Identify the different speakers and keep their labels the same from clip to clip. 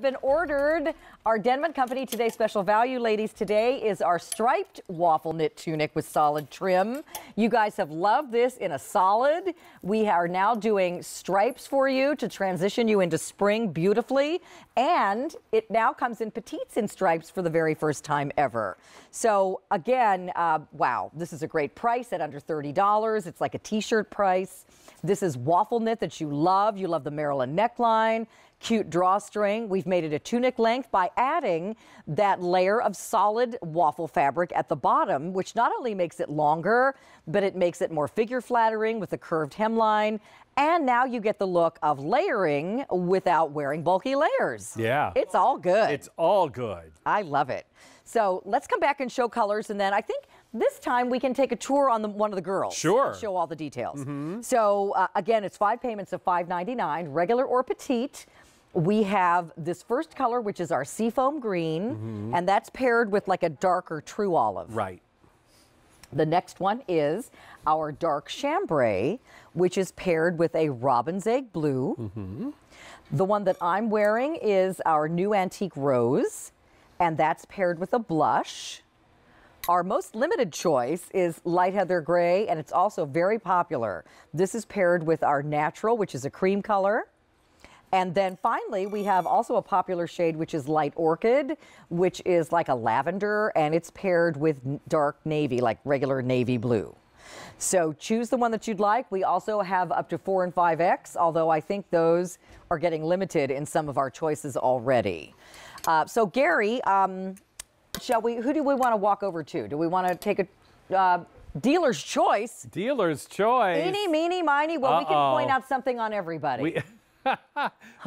Speaker 1: been ordered. Our Denman Company Today Special Value, ladies, today is our striped waffle knit tunic with solid trim. You guys have loved this in a solid. We are now doing stripes for you to transition you into spring beautifully. And it now comes in petites in stripes for the very first time ever. So again, uh, wow, this is a great price at under $30. It's like a t-shirt price. This is waffle knit that you love. You love the Maryland neckline, cute drawstring. We've made it a tunic length by adding that layer of solid waffle fabric at the bottom, which not only makes it longer, but it makes it more figure flattering with the curved hemline. And now you get the look of layering without wearing bulky layers. Yeah. It's all good. It's all good. I love it. So let's come back and show colors. And then I think this time we can take a tour on the, one of the girls. Sure. show all the details. Mm -hmm. So uh, again, it's five payments of $5.99, regular or petite. We have this first color, which is our seafoam green, mm -hmm. and that's paired with like a darker true olive. Right. The next one is our dark chambray, which is paired with a robin's egg blue. Mm -hmm. The one that I'm wearing is our new antique rose, and that's paired with a blush. Our most limited choice is light heather gray, and it's also very popular. This is paired with our natural, which is a cream color. And then finally, we have also a popular shade, which is light orchid, which is like a lavender, and it's paired with dark navy, like regular navy blue. So choose the one that you'd like. We also have up to 4 and 5X, although I think those are getting limited in some of our choices already. Uh, so Gary, um, Shall we? Who do we want to walk over to? Do we want to take a uh, dealer's choice? Dealer's choice. Eeny, meeny, miny. Well, uh -oh. we can point out something on everybody. We okay.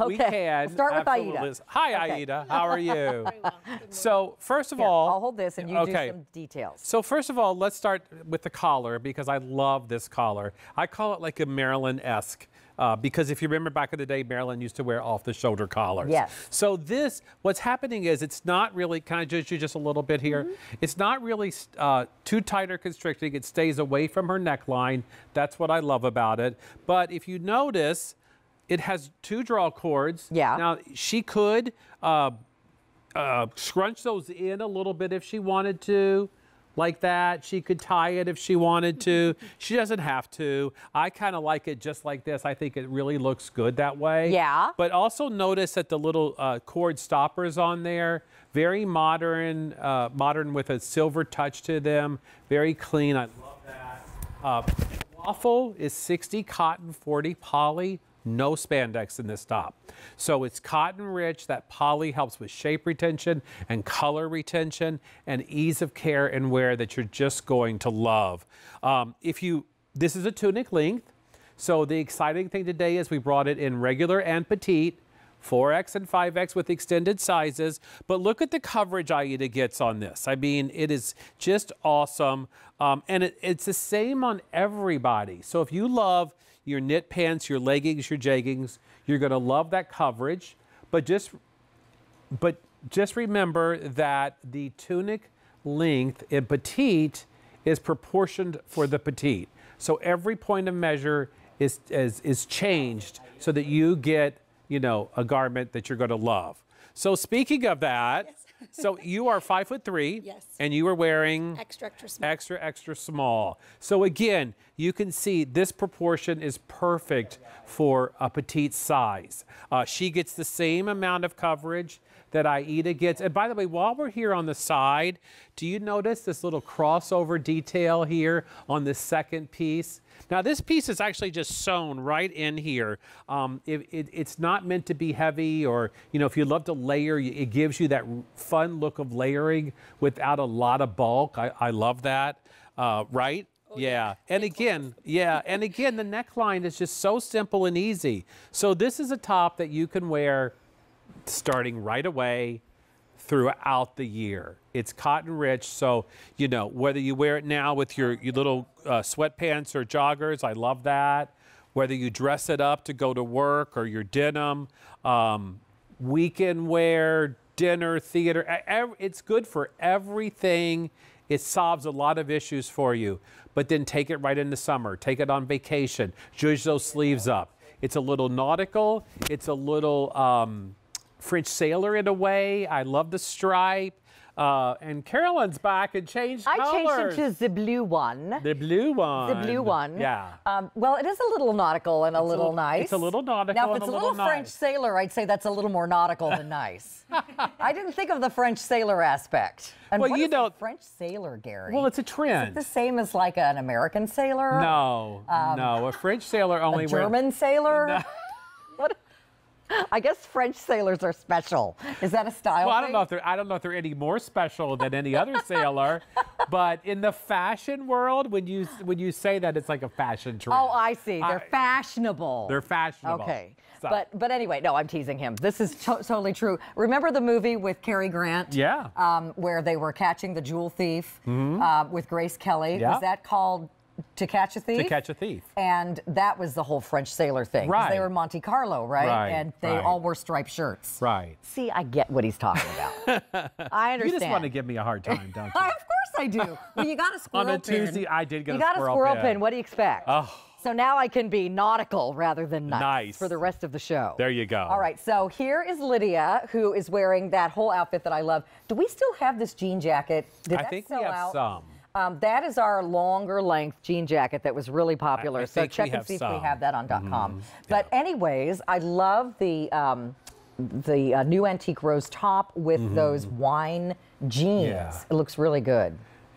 Speaker 1: We can. We'll start with Aida. Hi, okay. Aida. How are you? So, first of Here, all, I'll hold this and you okay. do some details.
Speaker 2: So, first of all, let's start with the collar because I love this collar. I call it like a Maryland esque. Uh, because if you remember back in the day, Marilyn used to wear off-the-shoulder collars. Yes. So this, what's happening is it's not really, kind of judge you just a little bit here, mm -hmm. it's not really uh, too tight or constricting. It stays away from her neckline. That's what I love about it. But if you notice, it has two draw cords. Yeah. Now, she could uh, uh scrunch those in a little bit if she wanted to like that. She could tie it if she wanted to. she doesn't have to. I kind of like it just like this. I think it really looks good that way. Yeah. But also notice that the little uh, cord stoppers on there, very modern, uh, modern with a silver touch to them. Very clean. I love that. Uh, waffle is 60 cotton, 40 poly no spandex in this top. So it's cotton rich. That poly helps with shape retention and color retention and ease of care and wear that you're just going to love. Um, if you, this is a tunic length. So the exciting thing today is we brought it in regular and petite. 4X and 5X with extended sizes. But look at the coverage Aida gets on this. I mean, it is just awesome. Um, and it, it's the same on everybody. So if you love your knit pants, your leggings, your jeggings. You're going to love that coverage, but just but just remember that the tunic length in eh, petite is proportioned for the petite. So every point of measure is, is, is changed so that you get, you know, a garment that you're going to love. So speaking of that, so you are five foot three. Yes. And you are wearing extra extra small. Extra extra small. So again, you can see this proportion is perfect for a petite size. Uh, she gets the same amount of coverage that Aida gets. And by the way, while we're here on the side, do you notice this little crossover detail here on the second piece? Now this piece is actually just sewn right in here. Um, it, it, it's not meant to be heavy or, you know, if you love to layer, it gives you that fun look of layering without a lot of bulk. I, I love that, uh, right? Oh, yeah. And again, yeah. And again, the neckline is just so simple and easy. So this is a top that you can wear starting right away throughout the year. It's cotton rich, so you know whether you wear it now with your, your little uh, sweatpants or joggers, I love that. Whether you dress it up to go to work or your denim, um, weekend wear, dinner, theater, it's good for everything. It solves a lot of issues for you, but then take it right into summer. Take it on vacation. Judge those sleeves up. It's a little nautical. It's a little um, French sailor in a way. I love the stripe. Uh, and Carolyn's back and changed I changed into to
Speaker 1: the blue one. The
Speaker 2: blue one. The blue one. Yeah.
Speaker 1: Um, well, it is a little nautical and a little a, nice. It's a little nautical. Now, if it's a little, little French nice. sailor, I'd say that's a little more nautical than nice. I didn't think of the French sailor aspect. And well, you know, French sailor, Gary. Well, it's a trend. It the same as like an American sailor? No,
Speaker 2: um, no. A French sailor only. A German
Speaker 1: sailor. No. I guess French sailors are special. Is that a style? Well, I don't know if
Speaker 2: they're I don't know if they're any more special than any other sailor, but in the fashion world, when you when you say that, it's like a fashion trend. Oh,
Speaker 1: I see. They're I, fashionable. They're fashionable. Okay. So. But but anyway, no, I'm teasing him. This is to totally true. Remember the movie with Cary Grant? Yeah. Um, where they were catching the jewel thief mm -hmm. uh, with Grace Kelly. Yeah. Was that called to Catch a Thief? To Catch a Thief. And that was the whole French sailor thing. Right. They were Monte Carlo, right? right and they right. all wore striped shirts. Right. See, I get what he's talking about. I understand. You just want to give me a hard time, don't you? of course I do. Well, you got a squirrel On a pin. Tuesday, I did get you a squirrel pin. You got a squirrel pin. pin. What do you expect? Oh. So now I can be nautical rather than nice, nice, for the rest of the show. There you go. All right, so here is Lydia, who is wearing that whole outfit that I love. Do we still have this jean jacket? Did I that think sell we have out? some. Um, that is our longer length jean jacket that was really popular. I, I so check and see some. if we have that on .com. Mm, but yeah. anyways, I love the um, the uh, new antique rose top with mm -hmm. those wine jeans. Yeah. It looks really good.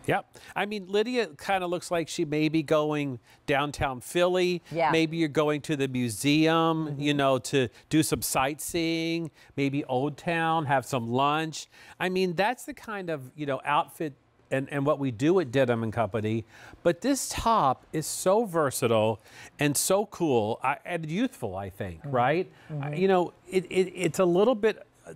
Speaker 1: Yep.
Speaker 2: I mean, Lydia kind of looks like she may be going downtown Philly. Yeah. Maybe you're going to the museum, mm -hmm. you know, to do some sightseeing, maybe Old Town, have some lunch. I mean, that's the kind of, you know, outfit and, and what we do at Dedham & Company. But this top is so versatile and so cool I, and youthful, I think, mm -hmm. right? Mm -hmm. I, mm-hmm. you know, it, it, it's a little bit, uh,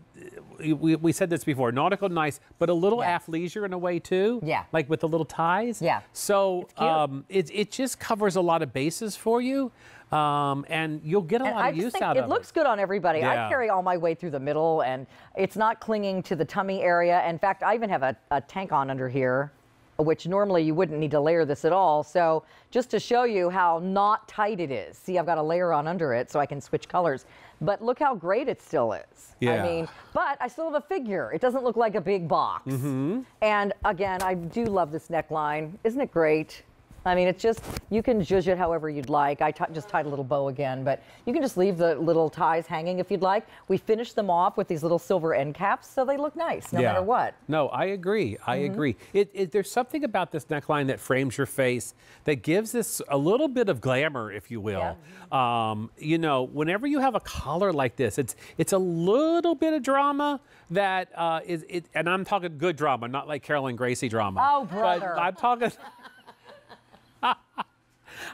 Speaker 2: we, we said this before, nautical nice, but a little yeah. athleisure in a way too. Yeah. Like with the little
Speaker 1: ties. Yeah.
Speaker 2: So it's um, it, it just covers a lot of bases for you. Um, and you'll get a and lot I of use out it of it. It looks
Speaker 1: good on everybody. Yeah. I carry all my way through the middle, and it's not clinging to the tummy area. In fact, I even have a, a tank on under here which normally you wouldn't need to layer this at all. So just to show you how not tight it is. See, I've got a layer on under it so I can switch colors. But look how great it still is. Yeah. I mean, but I still have a figure. It doesn't look like a big box. Mm -hmm. And again, I do love this neckline. Isn't it great? I mean, it's just, you can judge it however you'd like. I just tied a little bow again, but you can just leave the little ties hanging if you'd like. We finished them off with these little silver end caps, so they look nice no yeah. matter what.
Speaker 2: No, I agree. I mm -hmm. agree. It, it, there's something about this neckline that frames your face that gives this a little bit of glamour, if you will. Yeah. Um, you know, whenever you have a collar like this, it's it's a little bit of drama that uh, is, it, and I'm talking good drama, not like Carolyn Gracie drama. Oh, brother. But I'm talking.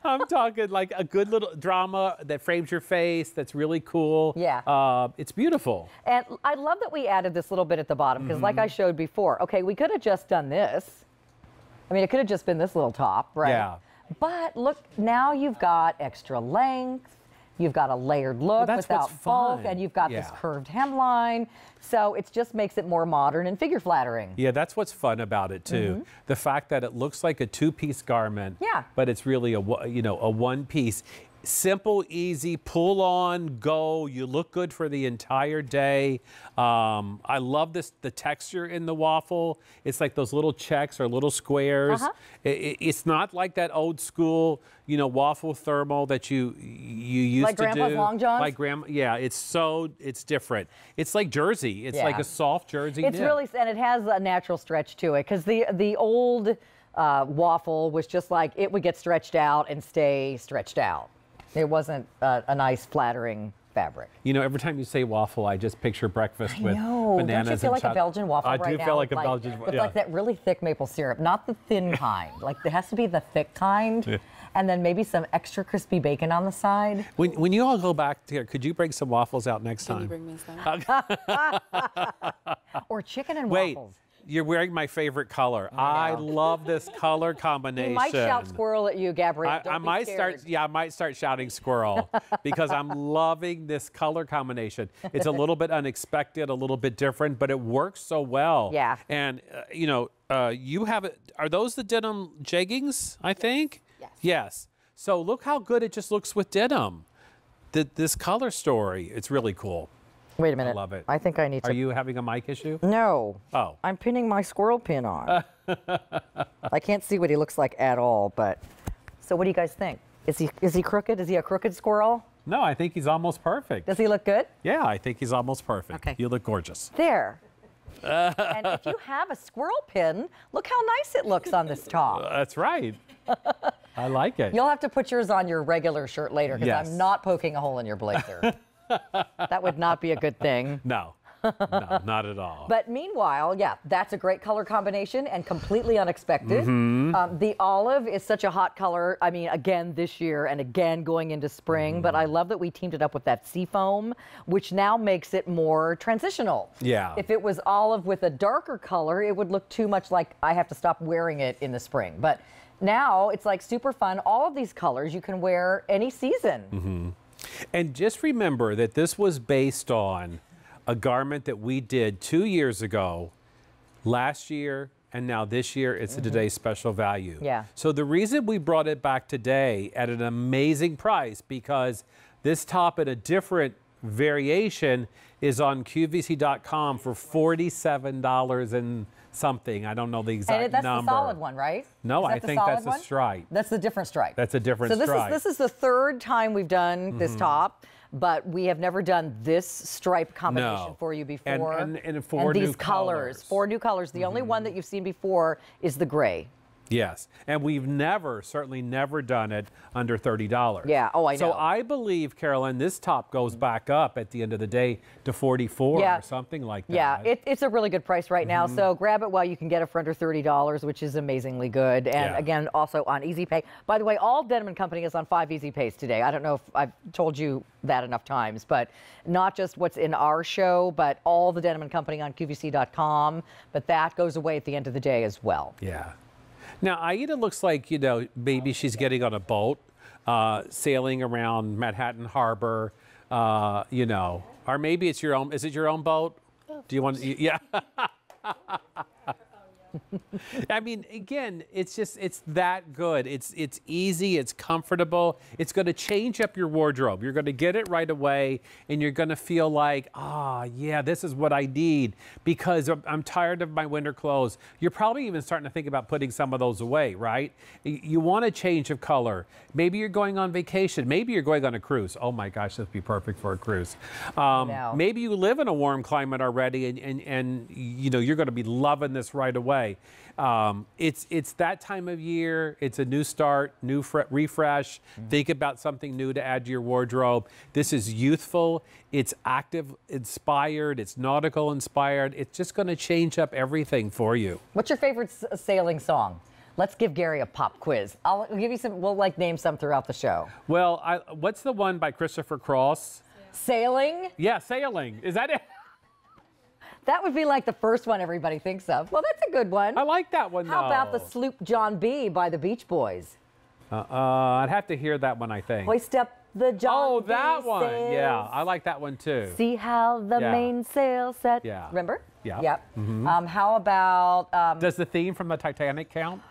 Speaker 2: I'm talking like a good little drama that frames your face, that's really cool. Yeah. Uh, it's beautiful.
Speaker 1: And I love that we added this little bit at the bottom because, mm -hmm. like I mm-hmm. showed before, okay, we could have just done this. I mean, it could have just been this little top, right? Yeah. But look, now you've got extra length. You've got a layered look well, without bulk, and you've got yeah. this curved hemline. So it just makes it more modern and figure flattering.
Speaker 2: Yeah, that's what's fun about it too. Mm -hmm. The fact that it looks like a two-piece garment, yeah. but it's really a you know a one-piece simple, easy, pull on, go. You look good for the entire day. Um, I love this the texture in the waffle. It's like those little checks or little squares. Uh -huh. it, it, it's not like that old school, you know, waffle thermal that you you used like to do. Like Long John's. Like grandma. Yeah, it's so it's different. It's like jersey. It's yeah. like a soft jersey. It's really
Speaker 1: and it has a natural stretch to it because the the old. Uh, waffle was just like it would get stretched out and stay stretched out. It wasn't uh, a nice, flattering fabric.
Speaker 2: You know, every time you say waffle, I just picture breakfast I with know. bananas. Don't you feel like a Belgian waffle I right do feel like, like a Belgian waffle. With yeah. like that
Speaker 1: really thick maple syrup, not the thin kind. like it has to be the thick kind. Yeah. And then maybe some extra crispy bacon on the side.
Speaker 2: When, when you all go back here, could you bring some waffles out next Can time? Can you bring
Speaker 1: me
Speaker 2: some? or chicken and Wait, waffles. You're wearing my favorite color. I love this color combination. You might shout
Speaker 1: squirrel at you, Gabrielle. I, I might scared. start.
Speaker 2: Yeah, I might start shouting squirrel because I'm loving this color combination. It's a little bit unexpected, a little bit different, but it works so well. Yeah. And uh, you know, uh, you have it. Are those the denim jeggings? I yes. think. Yes. Yes. So look how good it just looks with denim. The, this color story. It's really cool.
Speaker 1: Wait a minute. I love it. I think I need to. Are you having a mic issue? No. Oh. I'm pinning my squirrel pin on. I can't see what he looks like at all, but. So what do you guys think? Is he is he crooked? Is he a crooked squirrel?
Speaker 2: No, I think he's almost perfect. Does he look good? Yeah, I think he's almost perfect. Okay. You look gorgeous.
Speaker 1: There. and if you have a squirrel pin, look how nice it looks on this top.
Speaker 2: That's right. I like it. You'll
Speaker 1: have to put yours on your regular shirt later because yes. I'm not poking a hole in your blazer that would not be a good thing. No. no, not at all. But meanwhile, yeah, that's a great color combination and completely unexpected. Mm -hmm. um, the olive is such a hot color. I mean, again this year and again going into spring. Mm. But I mm. love that we teamed it up with that sea foam, which now makes it more transitional. Yeah. If it was olive with a darker color, it would look too much like I have to stop wearing it in the spring. But now it's like super fun. All of these colors you can wear any season. Mm
Speaker 2: -hmm. And just remember that this was based on a garment that we did two years ago, last year, and now this year it's mm -hmm. a today's special value. Yeah. So the reason we brought it back today at an amazing price because this top at a different variation is on qvc.com for $47 and something. I don't know the exact and that's number. That's the solid
Speaker 1: one, right? No, I think that's one? a stripe. That's a different stripe.
Speaker 2: That's a different so this stripe. Is, this
Speaker 1: is the third time we've done mm -hmm. this mm-hmm. top, but we have never done this stripe combination no. for you before. And, and, and four and these colors. colors. Four new colors. The mm -hmm. only one mm-hmm. that you've seen before is the gray.
Speaker 2: Yes, and we've never, certainly never done it under $30. Yeah, oh, I know. So I believe, Carolyn, this top goes back up at the end of the day to 44 yeah. or something like that. Yeah,
Speaker 1: it, it's a really good price right now, mm -hmm. so mm-hmm. grab it while you can get it for under $30, which is amazingly good. And yeah. again, also on Easy Pay. By the way, all Denman Company is on five Easy Pays today. I don't know if I've told you that enough times, but not just what's in our show, but all the Denman Company on QVC.com, but that goes away at the end of the day as well. Yeah.
Speaker 2: Now, Aida looks like, you know, maybe she's getting on a boat, uh, sailing around Manhattan Harbor, uh, you know, or maybe it's your own, is it your own boat? Do you want yeah. I mean, again, it's just it's that good. It's it's easy, it's comfortable. It's going to change up your wardrobe. You're going to get it right away and you're going to feel like, "Ah, oh, yeah, this is what I need because I'm tired of my winter clothes." You're probably even starting to think about putting some of those away, right? You want a change of color. Maybe you're going on vacation. Maybe you're going on a cruise. Oh my gosh, this would be perfect for a cruise. Um, maybe you live in a warm climate already and and and you know, you're going to be loving this right away. Um, it's it's that time of year. It's a new start, new refresh. Mm -hmm. Think about something new to add to your wardrobe. This is youthful. It's active inspired. It's nautical inspired. It's just going to change up everything for you.
Speaker 1: What's your favorite sailing song? Let's give Gary a pop quiz. I'll give you some. We'll like name some throughout the show. Well, I, what's the one
Speaker 2: by Christopher Cross? Sailing. Yeah, sailing. Is that it?
Speaker 1: That would be like the first one everybody thinks of. Well, that's a good one. I like that one, How though. about the Sloop John B. by the Beach Boys?
Speaker 2: Uh, uh, I'd have to hear that one, I think.
Speaker 1: Hoist up the John Oh, that one. Yeah,
Speaker 2: I like that one, too. See
Speaker 1: how the yeah. mainsail set. Yeah. Remember? Yeah. Yep. Mm -hmm. um, how about... Um, Does
Speaker 2: the theme from the Titanic count?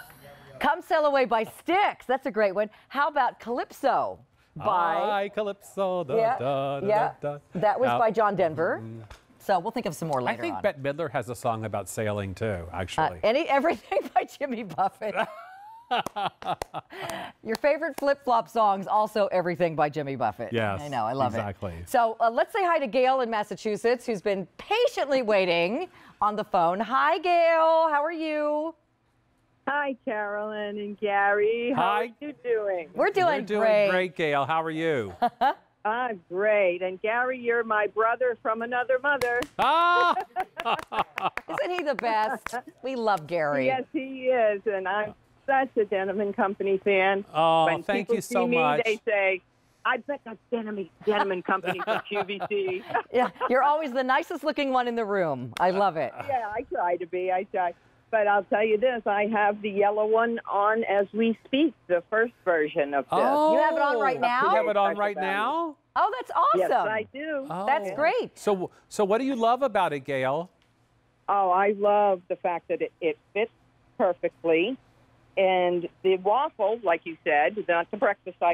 Speaker 1: Come Sail Away by Styx. That's a great one. How about Calypso? By
Speaker 2: Calypso. Da, yeah. Da, da, yeah. That was by John
Speaker 1: Denver. Mm -hmm. So we'll think of some more later. I think Bette
Speaker 2: Midler has a song about sailing too, actually.
Speaker 1: Uh, any everything by Jimmy Buffett. Your favorite flip flop songs, also everything by Jimmy Buffett. Yes. I know, I love exactly. it. Exactly. So uh, let's say hi to Gail in Massachusetts, who's been patiently waiting on the phone. Hi, Gail. How are you? Hi, Carolyn and Gary. How hi. are you doing? We're doing, We're doing great.
Speaker 2: great, Gail. How are you?
Speaker 1: Ah, great. And Gary, you're my brother from another mother. Ah! Isn't he the best? We love Gary. Yes, he is. And I'm such a Denim & Company fan. Oh, when thank people you see so me, much. They say, I bet that's Denim, Denim & Company from QVC. yeah, you're always the nicest looking one in the room. I love it. Yeah, I try to be. I try but I'll tell you this: I have the yellow one on as we speak. The first version of this. Oh, you have it on right now. You have it on right now. Oh, that's awesome! Yes, I do. Oh. That's great.
Speaker 2: So, so what do you love about it, Gail?
Speaker 1: Oh, I love the fact that it, it fits perfectly,
Speaker 2: and the waffle, like you said, not the breakfast item.